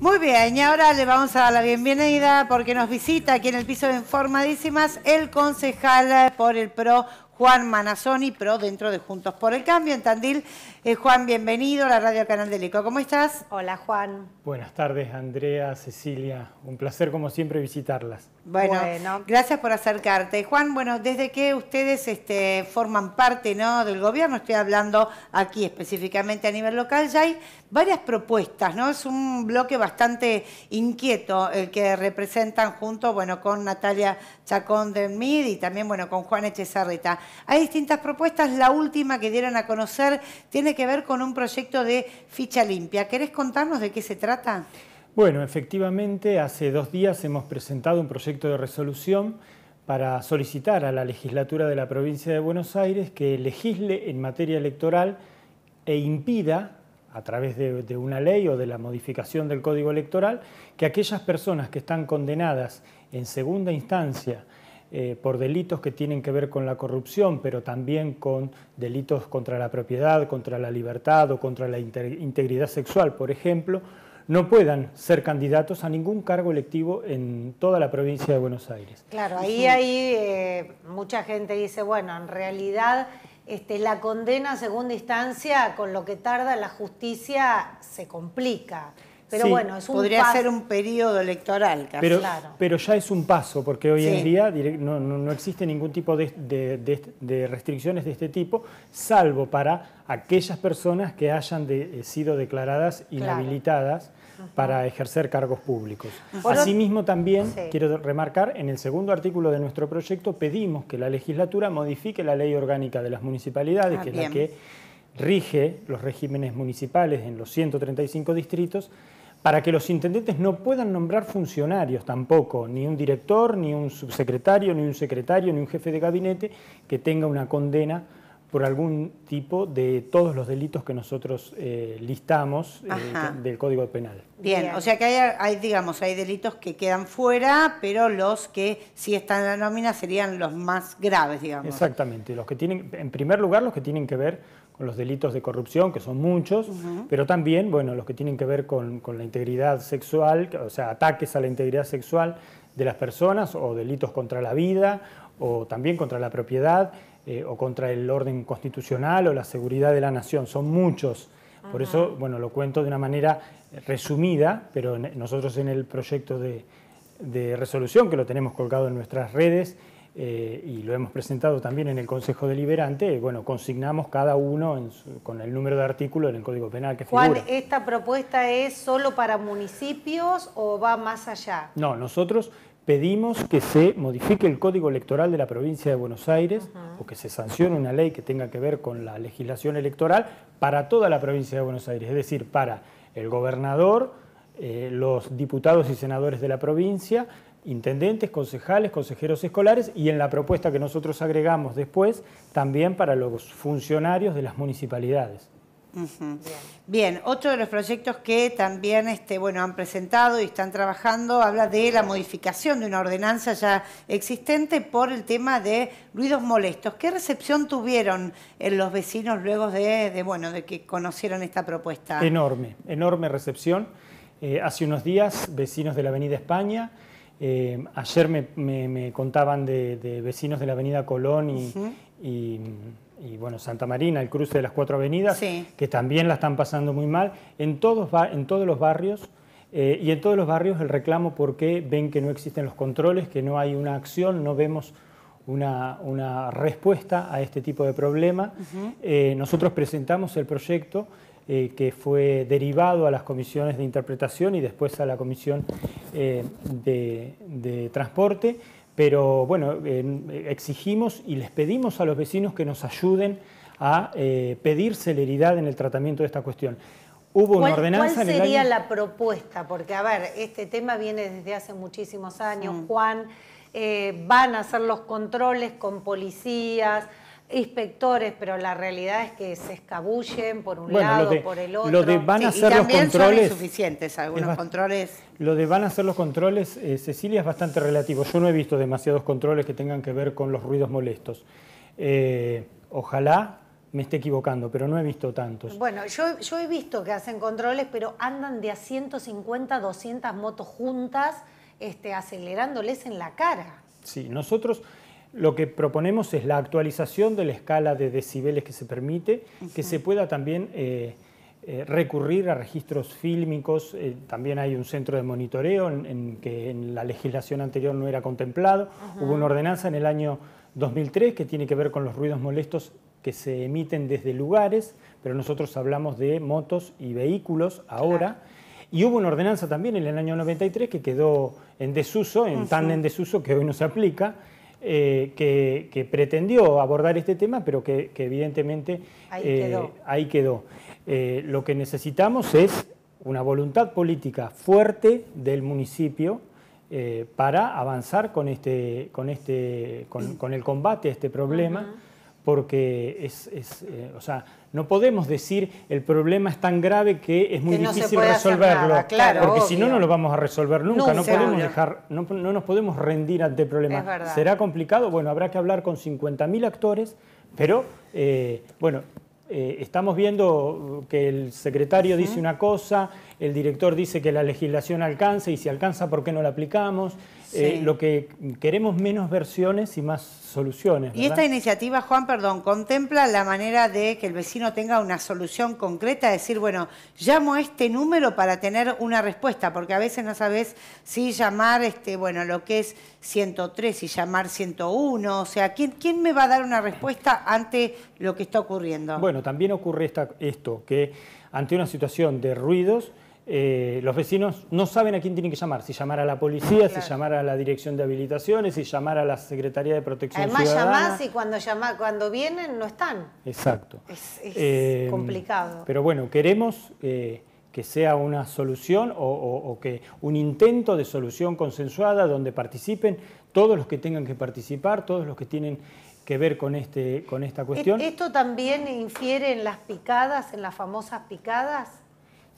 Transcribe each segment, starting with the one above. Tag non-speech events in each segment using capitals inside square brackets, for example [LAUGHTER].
Muy bien, y ahora le vamos a dar la bienvenida porque nos visita aquí en el piso de Informadísimas el concejal por el PRO, Juan Manazoni, PRO dentro de Juntos por el Cambio en Tandil. Eh, Juan, bienvenido a la Radio Canal del Lico. ¿Cómo estás? Hola, Juan. Buenas tardes, Andrea, Cecilia. Un placer, como siempre, visitarlas. Bueno, gracias por acercarte. Juan, bueno, desde que ustedes este, forman parte ¿no? del gobierno, estoy hablando aquí específicamente a nivel local, ya hay varias propuestas, ¿no? Es un bloque bastante inquieto el que representan junto, bueno, con Natalia Chacón de MID y también, bueno, con Juan Echezarreta. Hay distintas propuestas. La última que dieron a conocer tiene que ver con un proyecto de ficha limpia. ¿Querés contarnos de qué se trata? Bueno, efectivamente, hace dos días hemos presentado un proyecto de resolución para solicitar a la legislatura de la provincia de Buenos Aires que legisle en materia electoral e impida, a través de, una ley o de la modificación del código electoral, que aquellas personas que están condenadas en segunda instancia eh, por delitos que tienen que ver con la corrupción, pero también con delitos contra la propiedad, contra la libertad o contra la integridad sexual, por ejemplo, no puedan ser candidatos a ningún cargo electivo en toda la provincia de Buenos Aires. Claro, ahí, hay eh, mucha gente dice, bueno, en realidad este, la condena a segunda instancia, con lo que tarda la justicia, se complica. Pero bueno, Podría ser un periodo electoral, Pero, claro. pero ya es un paso, porque hoy en día no, existe ningún tipo de, restricciones de este tipo, salvo para aquellas personas que hayan eh, sido declaradas inhabilitadas para ejercer cargos públicos. Asimismo, también quiero remarcar, en el segundo artículo de nuestro proyecto pedimos que la legislatura modifique la ley orgánica de las municipalidades, ah, que es la que rige los regímenes municipales en los 135 distritos para que los intendentes no puedan nombrar funcionarios tampoco, ni un director, ni un subsecretario, ni un secretario, ni un jefe de gabinete que tenga una condena por algún tipo de todos los delitos que nosotros eh, listamos eh, del Código Penal. Bien, o sea que hay, digamos, hay delitos que quedan fuera, pero los que sí están en la nómina serían los más graves, digamos. Exactamente, los que tienen, en primer lugar, los que tienen que ver los delitos de corrupción, que son muchos, pero también, bueno, los que tienen que ver con, la integridad sexual, o sea, ataques a la integridad sexual de las personas o delitos contra la vida o también contra la propiedad. Eh, o contra el orden constitucional o la seguridad de la nación. Son muchos. Por eso, bueno, lo cuento de una manera resumida, pero nosotros en el proyecto de, de resolución, que lo tenemos colgado en nuestras redes, eh, y lo hemos presentado también en el Consejo Deliberante, bueno, consignamos cada uno con el número de artículo en el Código Penal que Juan, ¿esta propuesta es solo para municipios o va más allá? No, nosotros pedimos que se modifique el Código Electoral de la provincia de Buenos Aires o que se sancione una ley que tenga que ver con la legislación electoral para toda la provincia de Buenos Aires, es decir, para el gobernador, eh, los diputados y senadores de la provincia, intendentes, concejales, consejeros escolares y en la propuesta que nosotros agregamos después también para los funcionarios de las municipalidades. Bien. otro de los proyectos que también este, bueno, han presentado y están trabajando habla de la modificación de una ordenanza ya existente por el tema de ruidos molestos. ¿Qué recepción tuvieron eh, los vecinos luego de, bueno, de que conocieron esta propuesta? Enorme, enorme recepción. Eh, hace unos días, vecinos de la Avenida España eh, ayer me, contaban de, vecinos de la avenida Colón y, bueno, Santa Marina, el cruce de las cuatro avenidas, que también la están pasando muy mal. En todos, en todos los barrios eh, y en todos los barrios el reclamo porque ven que no existen los controles, que no hay una acción, no vemos una, respuesta a este tipo de problema. Eh, nosotros presentamos el proyecto eh, que fue derivado a las comisiones de interpretación y después a la comisión eh, de, transporte, pero bueno, em, exigimos y les pedimos a los vecinos que nos ayuden a eh, pedir celeridad en el tratamiento de esta cuestión. Hubo una ordenanza ¿Cuál sería la propuesta? Porque, a ver, este tema viene desde hace muchísimos años, Juan. van a hacer los controles con policías, inspectores, pero la realidad es que se escabullen por un lado, por el otro. Lo de van a hacer los controles. Son insuficientes algunos controles. Lo de van a hacer los controles, eh, Cecilia, es bastante relativo. Yo no he visto demasiados controles que tengan que ver con los ruidos molestos. Eh, ojalá me esté equivocando, pero no he visto tantos. Bueno, yo, yo he visto que hacen controles, pero andan de a 150, 200 motos juntas, este, acelerándoles en la cara. Sí, nosotros lo que proponemos es la actualización de la escala de decibeles que se permite, que se pueda también eh, eh, recurrir a registros fílmicos, eh, también hay un centro de monitoreo en, que en la legislación anterior no era contemplado, hubo una ordenanza en el año 2003 que tiene que ver con los ruidos molestos que se emiten desde lugares, pero nosotros hablamos de motos y vehículos ahora. Y hubo una ordenanza también en el año 93 que quedó en desuso, en tan en desuso que hoy no se aplica, eh, que, pretendió abordar este tema, pero que, evidentemente ahí quedó. Eh, eh, lo que necesitamos es una voluntad política fuerte del municipio para avanzar con, este, con, este, con, el combate a este problema porque es, eh, sea, no podemos decir el problema es tan grave que es muy difícil resolverlo, porque si no, no lo vamos a resolver nunca, no nos podemos rendir ante problemas. ¿Será complicado? Bueno, habrá que hablar con 50.000 actores, pero eh, bueno, eh, estamos viendo que el secretario dice una cosa, el director dice que la legislación alcanza y si alcanza, ¿por qué no la aplicamos? Eh, lo que queremos menos versiones y más soluciones. Y esta iniciativa, Juan, perdón, contempla la manera de que el vecino tenga una solución concreta, decir, bueno, llamo a este número para tener una respuesta, porque a veces no sabes si llamar, este, bueno, lo que es 103, y llamar 101, o sea, ¿quién, me va a dar una respuesta ante lo que está ocurriendo? Bueno, también ocurre esto, que ante una situación de ruidos, eh, los vecinos no saben a quién tienen que llamar, si llamar a la policía, si llamar a la dirección de habilitaciones, si llamar a la Secretaría de Protección Además, Ciudadana. Además llamás y cuando, llama, cuando vienen no están. Exacto. Es, eh, complicado. Pero bueno, queremos eh, que sea una solución o, o que un intento de solución consensuada donde participen todos los que tengan que participar, todos los que tienen que ver con, este, con esta cuestión. ¿E-, ¿Esto también infiere en las picadas, en las famosas picadas?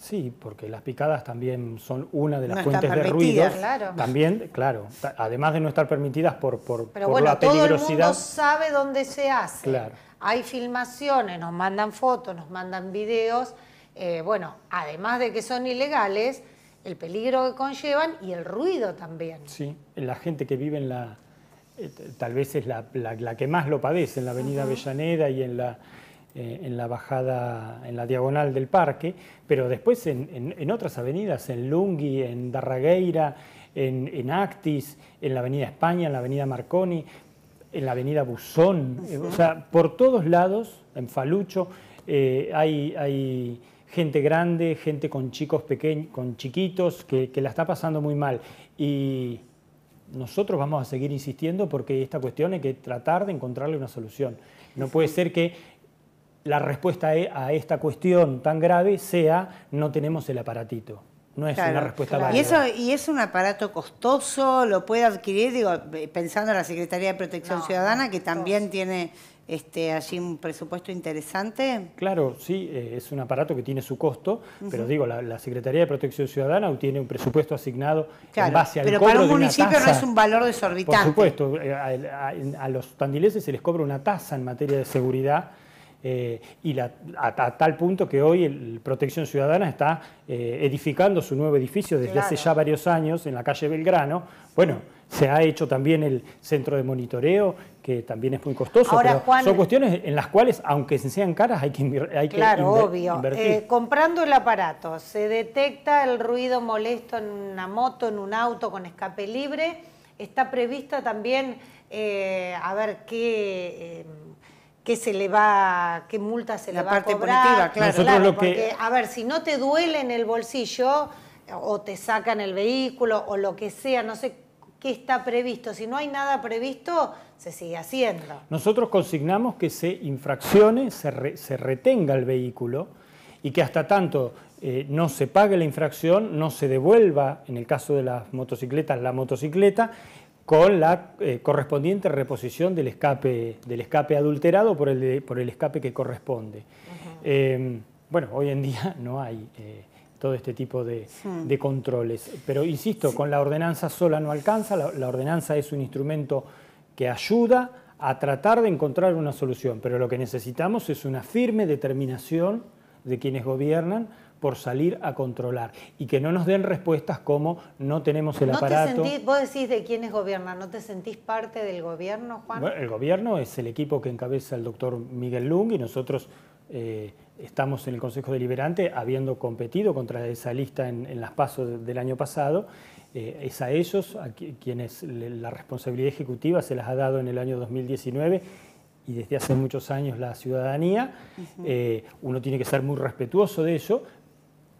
Sí, porque las picadas también son una de las fuentes de ruido. Claro. También, claro, además de no estar permitidas por, por, Pero bueno, la peligrosidad. Todo el mundo sabe dónde se hace. Claro. Hay filmaciones, nos mandan fotos, nos mandan videos. Eh, bueno, además de que son ilegales, el peligro que conllevan y el ruido también. Sí, la gente que vive en la, eh, tal vez es la, que más lo padece, en la avenida Bellaneda Avellaneda y en la eh, en la bajada, en la diagonal del parque, pero después en, otras avenidas, en Lungui en Darragueira, en, Actis, en la avenida España, en la avenida Marconi, en la avenida Buzón, eh, o sea, por todos lados, en Falucho, eh, hay, gente grande, gente con chicos pequeños, con chiquitos, que, que, la está pasando muy mal. Y nosotros vamos a seguir insistiendo porque esta cuestión hay que tratar de encontrarle una solución. No puede ser que la respuesta e, a esta cuestión tan grave sea no tenemos el aparatito. No es una respuesta válida. Y, eso, es un aparato costoso, lo puede adquirir, digo, pensando en la Secretaría de Protección Ciudadana, que también tiene este, allí un presupuesto interesante. Claro, sí, eh, es un aparato que tiene su costo, pero digo, la, Secretaría de Protección Ciudadana tiene un presupuesto asignado en base al Pero para un municipio no es un valor desorbitante. Por supuesto, eh, a, a los tandileses se les cobra una tasa en materia de seguridad eh, y a, tal punto que hoy el Protección Ciudadana está eh, edificando su nuevo edificio desde hace ya varios años en la calle Belgrano. Bueno, se ha hecho también el centro de monitoreo, que también es muy costoso. son cuestiones en las cuales, aunque sean caras, hay que, hay claro, obvio. Eh, comprando el aparato, se detecta el ruido molesto en una moto, en un auto con escape libre. Está prevista también, a ver qué qué se le va, qué multa se le va a cobrar. claro. a ver, si no te duele en el bolsillo o te sacan el vehículo o lo que sea, no sé qué está previsto. Si no hay nada previsto, se sigue haciendo. Nosotros consignamos que se infraccione, se, retenga el vehículo y que hasta tanto eh, no se pague la infracción, no se devuelva, en el caso de las motocicletas, la motocicleta, con la eh, correspondiente reposición del escape, del escape adulterado por el, por el escape que corresponde. Em, bueno, hoy en día [LAUGHS] no hay eh, todo este tipo de, controles, pero insisto, con la ordenanza sola no alcanza, la, ordenanza es un instrumento que ayuda a tratar de encontrar una solución, pero lo que necesitamos es una firme determinación de quienes gobiernan por salir a controlar y que no nos den respuestas como no tenemos el aparato. vos decís de quiénes gobiernan, ¿no te sentís parte del gobierno, Juan? el gobierno es el equipo que encabeza el doctor Miguel Lung y nosotros eh, estamos en el Consejo Deliberante habiendo competido contra esa lista en, las pasos del año pasado. Eh, es a ellos a quienes la responsabilidad ejecutiva se las ha dado en el año 2019 y desde hace muchos años la ciudadanía. Eh, uno tiene que ser muy respetuoso de ello,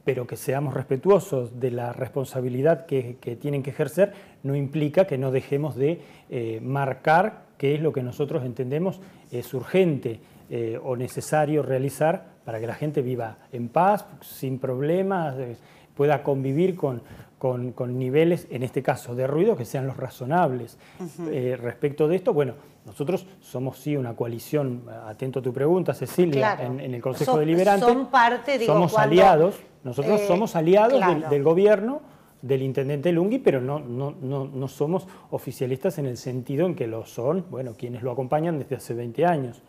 pero que seamos respetuosos de la responsabilidad que, tienen que ejercer, no implica que no dejemos de eh, marcar qué es lo que nosotros entendemos es urgente eh, o necesario realizar para que la gente viva en paz, sin problemas, eh, pueda convivir con, con, niveles, en este caso, de ruido que sean los razonables. respecto de esto, bueno, nosotros somos sí una coalición, atento a tu pregunta, Cecilia, en, el Consejo Deliberante. Son parte, somos aliados. Nosotros eh, somos aliados del, gobierno, del intendente Lungui, pero no, no, somos oficialistas en el sentido en que lo son, bueno, quienes lo acompañan desde hace 20 años.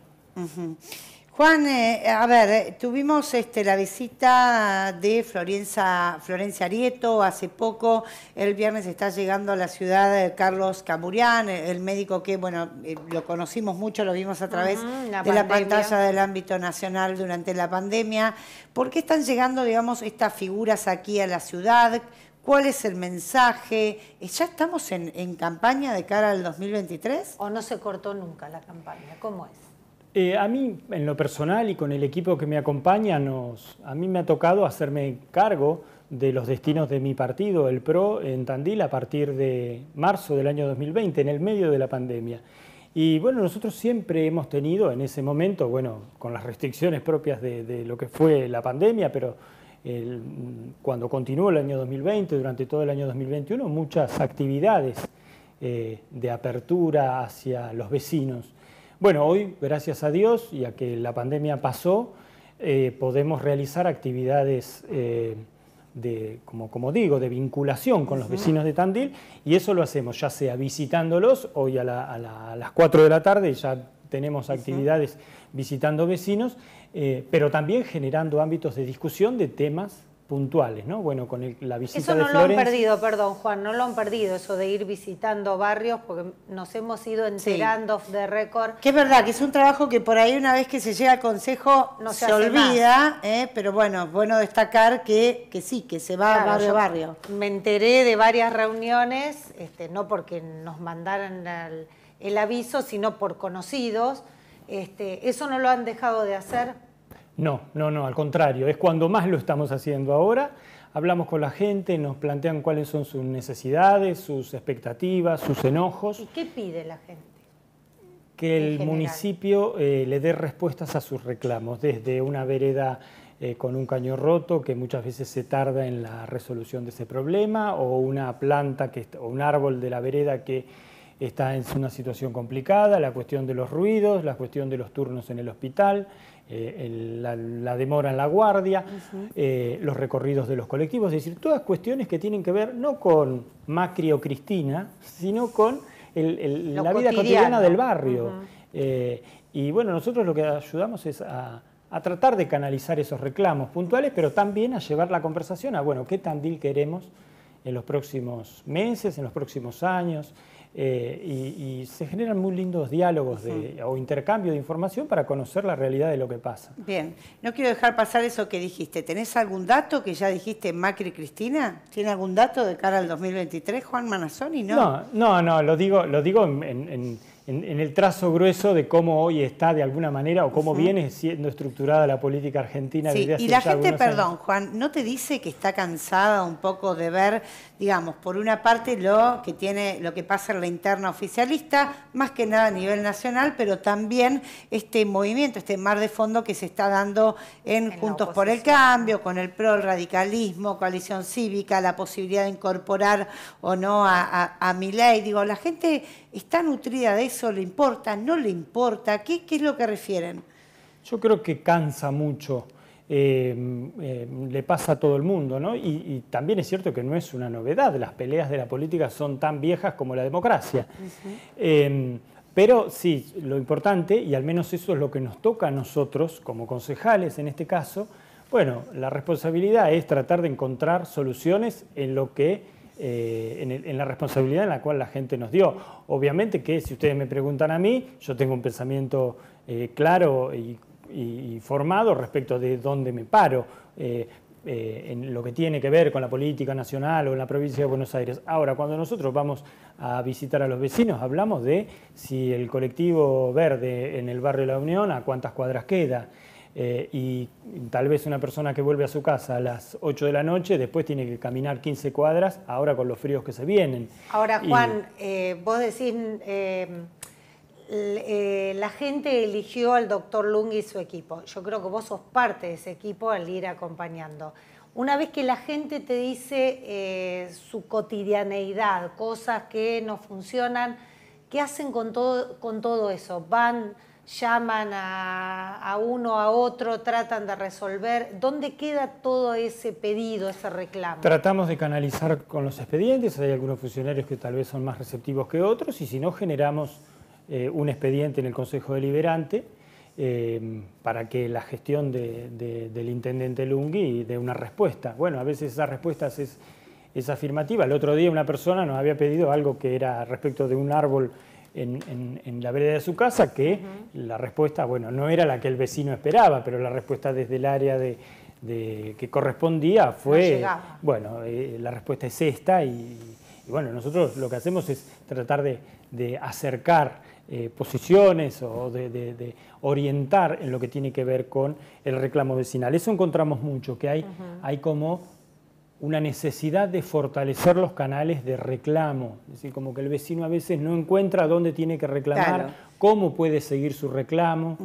Juan, eh, a ver, eh, tuvimos este, la visita de Florencia, Florencia Arieto hace poco. El viernes está llegando a la ciudad eh, Carlos Camurián, el médico que, bueno, lo conocimos mucho, lo vimos a través de la pantalla del ámbito nacional durante la pandemia. ¿Por qué están llegando, digamos, estas figuras aquí a la ciudad? ¿Cuál es el mensaje? ¿Ya estamos en, en campaña de cara al 2023? ¿O no se cortó nunca la campaña? ¿Cómo es? Eh, a mí, en lo personal y con el equipo que me acompaña, a mí me ha tocado hacerme cargo de los destinos de mi partido, el PRO, en Tandil a partir de marzo del año 2020, en el medio de la pandemia. Y bueno, nosotros siempre hemos tenido en ese momento, bueno, con las restricciones propias de, lo que fue la pandemia, pero cuando continuó el año 2020, durante todo el año 2021, muchas actividades eh, de apertura hacia los vecinos. Bueno, hoy, gracias a Dios y a que la pandemia pasó, eh, podemos realizar actividades eh, de, como, digo, de vinculación con los vecinos de Tandil y eso lo hacemos ya sea visitándolos, hoy a, las 4 de la tarde ya tenemos actividades visitando vecinos, eh, pero también generando ámbitos de discusión de temas puntuales, ¿no? Bueno, con la visita Eso no lo han perdido, perdón, Juan, no lo han perdido, eso de ir visitando barrios, porque nos hemos ido enterando de récord. Que es verdad, que es un trabajo que por ahí una vez que se llega al Consejo no se, olvida, eh, pero bueno, bueno destacar que, sí, que se va barrio a barrio. Me enteré de varias reuniones, este, no porque nos mandaran el, aviso, sino por conocidos. Este, eso no lo han dejado de hacer no, no, no, al contrario, es cuando más lo estamos haciendo ahora. Hablamos con la gente, nos plantean cuáles son sus necesidades, sus expectativas, sus enojos. ¿Y qué pide la gente? Que el municipio eh, le dé respuestas a sus reclamos, desde una vereda eh, con un caño roto que muchas veces se tarda en la resolución de ese problema, o una planta que, o un árbol de la vereda que está en una situación complicada, la cuestión de los ruidos, la cuestión de los turnos en el hospital. Eh, la, demora en la guardia, eh, los recorridos de los colectivos, es decir, todas cuestiones que tienen que ver no con Macri o Cristina, sino con la vida cotidiana del barrio. Eh, y bueno, nosotros lo que ayudamos es a, a tratar de canalizar esos reclamos puntuales, pero también a llevar la conversación a, bueno, ¿qué Tandil queremos en los próximos meses, en los próximos años? Eh, y, se generan muy lindos diálogos de, o intercambio de información para conocer la realidad de lo que pasa. Bien, no quiero dejar pasar eso que dijiste. ¿Tenés algún dato que ya dijiste Macri Cristina? ¿Tiene algún dato de cara al 2023 Juan Manassoni, No, no, no, no lo digo, lo digo en, en, el trazo grueso de cómo hoy está de alguna manera o cómo viene siendo estructurada la política argentina. y la gente, perdón, Juan, ¿no te dice que está cansada un poco de ver, digamos, por una parte lo que tiene, lo que pasa en la interna oficialista, más que nada a nivel nacional, pero también este movimiento, este mar de fondo que se está dando en, Juntos por el Cambio, con el PRO, el radicalismo, coalición cívica, la posibilidad de incorporar o no a, a, a Milei. Digo, la gente ¿Está nutrida de eso? ¿Le importa? ¿No le importa? ¿Qué, qué es lo que refieren? Yo creo que cansa mucho. Eh, eh, le pasa a todo el mundo, ¿no? Y, también es cierto que no es una novedad, las peleas de la política son tan viejas como la democracia. Em, pero sí, lo importante, y al menos eso es lo que nos toca a nosotros, como concejales en este caso, bueno, la responsabilidad es tratar de encontrar soluciones en lo que eh, en, la responsabilidad en la cual la gente nos dio. Obviamente que si ustedes me preguntan a mí, yo tengo un pensamiento eh, claro y, formado respecto de dónde me paro. Eh, en lo que tiene que ver con la política nacional o en la provincia de Buenos Aires. Ahora, cuando nosotros vamos a visitar a los vecinos, hablamos de si el colectivo verde en el barrio de La Unión, a cuántas cuadras queda, eh, y tal vez una persona que vuelve a su casa a las 8 de la noche, después tiene que caminar 15 cuadras, ahora con los fríos que se vienen. Ahora, Juan, eh, vos decís, eh, la gente eligió al doctor Lung y su equipo. Yo creo que vos sos parte de ese equipo al ir acompañando. Una vez que la gente te dice su cotidianeidad, cosas que no funcionan, ¿qué hacen con todo, con todo eso? ¿Van llaman a, uno, a otro, tratan de resolver. ¿Dónde queda todo ese pedido, ese reclamo? Tratamos de canalizar con los expedientes, hay algunos funcionarios que tal vez son más receptivos que otros y si no generamos eh, un expediente en el Consejo Deliberante eh, para que la gestión del intendente Lungui dé una respuesta. Bueno, a veces esa respuesta es, es afirmativa. El otro día una persona nos había pedido algo que era respecto de un árbol en, la vereda de su casa, que la respuesta, bueno, no era la que el vecino esperaba, pero la respuesta desde el área de, que correspondía fue, bueno, eh, la respuesta es esta y, bueno, nosotros lo que hacemos es tratar de, acercar eh, posiciones o de, orientar en lo que tiene que ver con el reclamo vecinal. Eso encontramos mucho, que hay, hay como una necesidad de fortalecer los canales de reclamo. Es decir, como que el vecino a veces no encuentra dónde tiene que reclamar, cómo puede seguir su reclamo,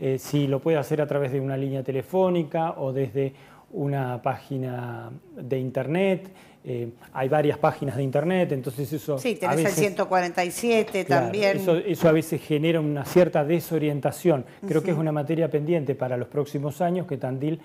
eh, si lo puede hacer a través de una línea telefónica o desde una página de internet. Eh, hay varias páginas de internet, entonces eso... Sí, tenés el 147 también. Eso, a veces genera una cierta desorientación. Creo que es una materia pendiente para los próximos años que Tandil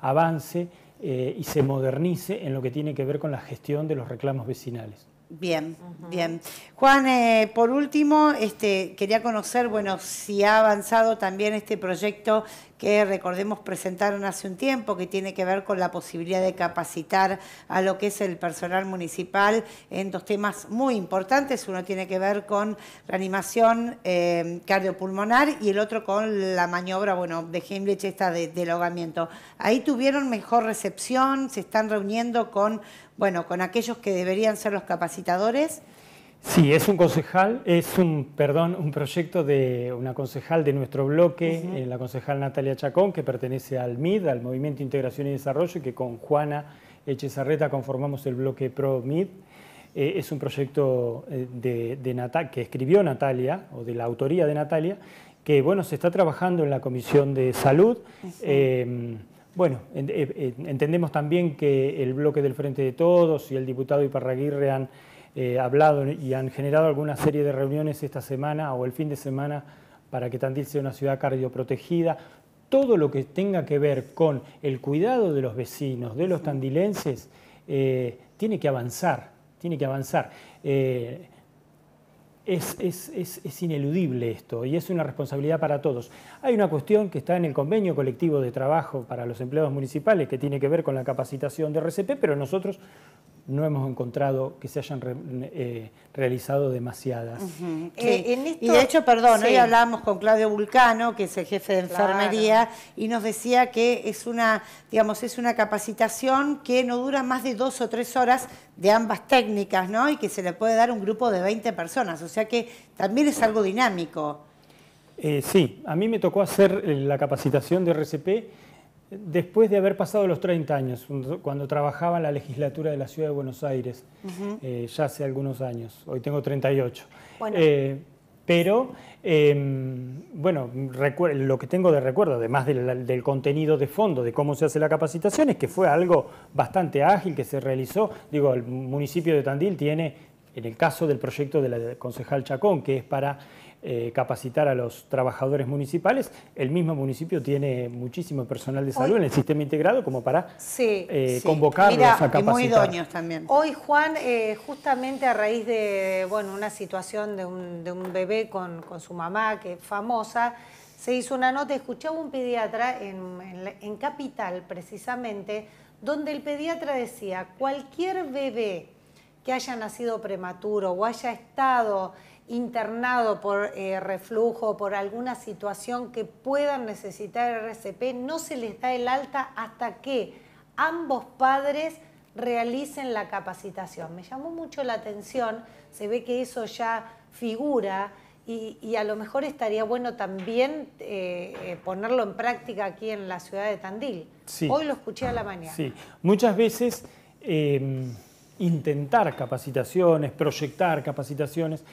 avance eh, y se modernice en lo que tiene que ver con la gestión de los reclamos vecinales. Bien, bien. Juan, eh, por último, este, quería conocer, bueno, si ha avanzado también este proyecto que recordemos presentaron hace un tiempo, que tiene que ver con la posibilidad de capacitar a lo que es el personal municipal en dos temas muy importantes. Uno tiene que ver con reanimación eh, cardiopulmonar y el otro con la maniobra, bueno, de Heimlich, esta de, del ahogamiento. Ahí tuvieron mejor recepción, se están reuniendo con, bueno, con aquellos que deberían ser los capacitadores. Sí, es un concejal, es un, perdón, un proyecto de una concejal de nuestro bloque, eh, la concejal Natalia Chacón, que pertenece al MID, al Movimiento Integración y Desarrollo, que con Juana Echezarreta conformamos el bloque PRO-MID. Eh, es un proyecto eh, de, que escribió Natalia, o de la autoría de Natalia, que bueno, se está trabajando en la Comisión de Salud. Em, bueno, entendemos también que el bloque del Frente de Todos y el diputado Iparraguirre han eh, hablado y han generado alguna serie de reuniones esta semana o el fin de semana para que Tandil sea una ciudad cardioprotegida. Todo lo que tenga que ver con el cuidado de los vecinos, de los tandilenses, eh, tiene que avanzar, tiene que avanzar. Eh, es, es, ineludible esto y es una responsabilidad para todos. Hay una cuestión que está en el convenio colectivo de trabajo para los empleados municipales que tiene que ver con la capacitación de RCP, pero nosotros no hemos encontrado que se hayan eh, realizado demasiadas. Eh, y de hecho, perdón, hoy hablábamos con Claudio Vulcano, que es el jefe de enfermería, y nos decía que es una, digamos, es una capacitación que no dura más de dos o tres horas de ambas técnicas, ¿no? Y que se le puede dar un grupo de 20 personas, o sea que también es algo dinámico. Eh, sí, a mí me tocó hacer la capacitación de RCP después de haber pasado los 30 años, cuando trabajaba en la legislatura de la Ciudad de Buenos Aires, eh, ya hace algunos años, hoy tengo 38. Eh, pero, em, bueno, lo que tengo de recuerdo, además del, del, contenido de fondo, de cómo se hace la capacitación, es que fue algo bastante ágil que se realizó. Digo, el municipio de Tandil tiene, en el caso del proyecto de la concejal Chacón, que es para eh, capacitar a los trabajadores municipales. El mismo municipio tiene muchísimo personal de salud en el sistema integrado como para eh, convocarlos a capacitar. Muy también. Hoy, Juan, eh, justamente a raíz de bueno, una situación de un, bebé con, su mamá, que es famosa, se hizo una nota, escuchaba un pediatra en Capital, precisamente, donde el pediatra decía, cualquier bebé que haya nacido prematuro o haya estado internado por reflujo eh, reflujo, por alguna situación que puedan necesitar RCP, no se les da el alta hasta que ambos padres realicen la capacitación. Me llamó mucho la atención, se ve que eso ya figura y, a lo mejor estaría bueno también eh, eh, ponerlo en práctica aquí en la ciudad de Tandil. Hoy lo escuché a la mañana. Sí, muchas veces em, intentar capacitaciones, proyectar capacitaciones,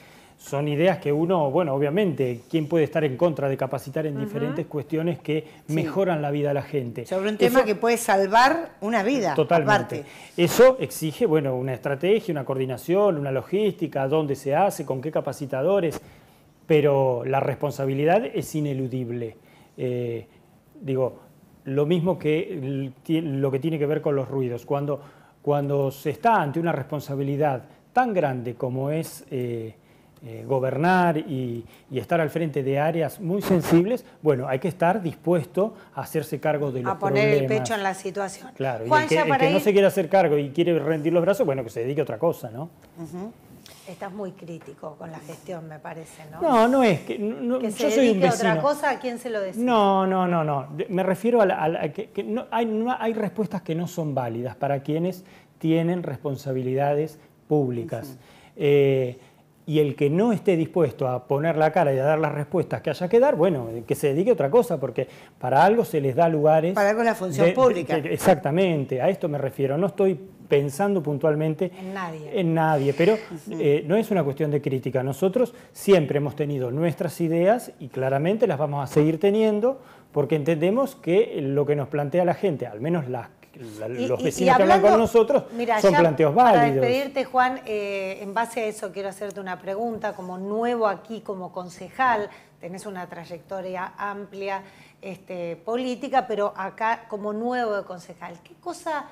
son ideas que uno, bueno, obviamente, ¿quién puede estar en contra de capacitar en diferentes cuestiones que mejoran la vida de la gente? Sobre un tema que puede salvar una vida. Totalmente. Eso exige, bueno, una estrategia, una coordinación, una logística, dónde se hace, con qué capacitadores, pero la responsabilidad es ineludible. Eh, digo, lo mismo que lo que tiene que ver con los ruidos. Cuando, cuando se está ante una responsabilidad tan grande como es... Eh, eh, gobernar y, estar al frente de áreas muy sensibles, bueno, hay que estar dispuesto a hacerse cargo de los problemas. A poner el pecho en la situación. Claro, y el que, no se quiera hacer cargo y quiere rendir los brazos, bueno, que se dedique a otra cosa, ¿no? Estás muy crítico con la gestión, me parece, ¿no? No, no es que. No, que se dedique a otra cosa, ¿a quién se lo decide. No, no, no, no. Me refiero a, que, no, hay, respuestas que no son válidas para quienes tienen responsabilidades públicas y el que no esté dispuesto a poner la cara y a dar las respuestas que haya que dar, bueno, que se dedique a otra cosa, porque para algo se les da lugares... Para algo la función pública. exactamente, a esto me refiero. No estoy pensando puntualmente en nadie, en nadie pero eh, no es una cuestión de crítica. Nosotros siempre hemos tenido nuestras ideas y claramente las vamos a seguir teniendo porque entendemos que lo que nos plantea la gente, al menos las los vecinos que hablan con nosotros mira, son planteos válidos. Para despedirte, Juan, eh, en base a eso quiero hacerte una pregunta. Como nuevo aquí, como concejal, tenés una trayectoria amplia este, política, pero acá como nuevo concejal, ¿qué cosa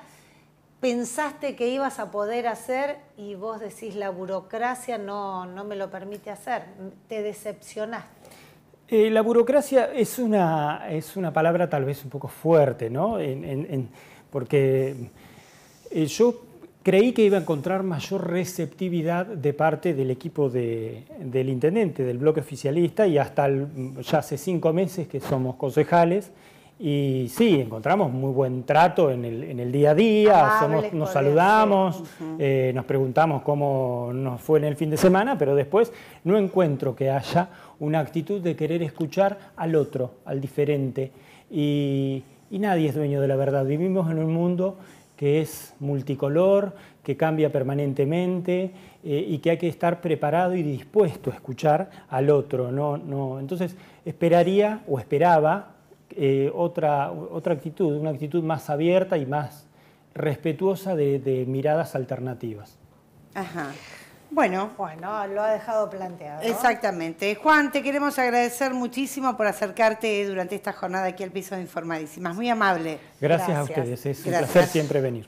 pensaste que ibas a poder hacer y vos decís la burocracia no, no me lo permite hacer? ¿Te decepcionaste? Eh, la burocracia es una, es una palabra tal vez un poco fuerte, ¿no? porque eh, yo creí que iba a encontrar mayor receptividad de parte del equipo del intendente, del bloque oficialista, y hasta ya hace cinco meses que somos concejales, y sí, encontramos muy buen trato en el, día a día, ah, nos saludamos, eh, nos preguntamos cómo nos fue en el fin de semana, pero después no encuentro que haya una actitud de querer escuchar al otro, al diferente. Y y nadie es dueño de la verdad. Vivimos en un mundo que es multicolor, que cambia permanentemente eh, y que hay que estar preparado y dispuesto a escuchar al otro. No, no. Entonces esperaría o esperaba eh, otra, otra actitud, una actitud más abierta y más respetuosa de, de miradas alternativas. Ajá. Bueno. Bueno, lo ha dejado planteado. Exactamente. Juan, te queremos agradecer muchísimo por acercarte durante esta jornada aquí al piso de Informadísimas. Muy amable. Gracias, a ustedes. Es un placer siempre venir.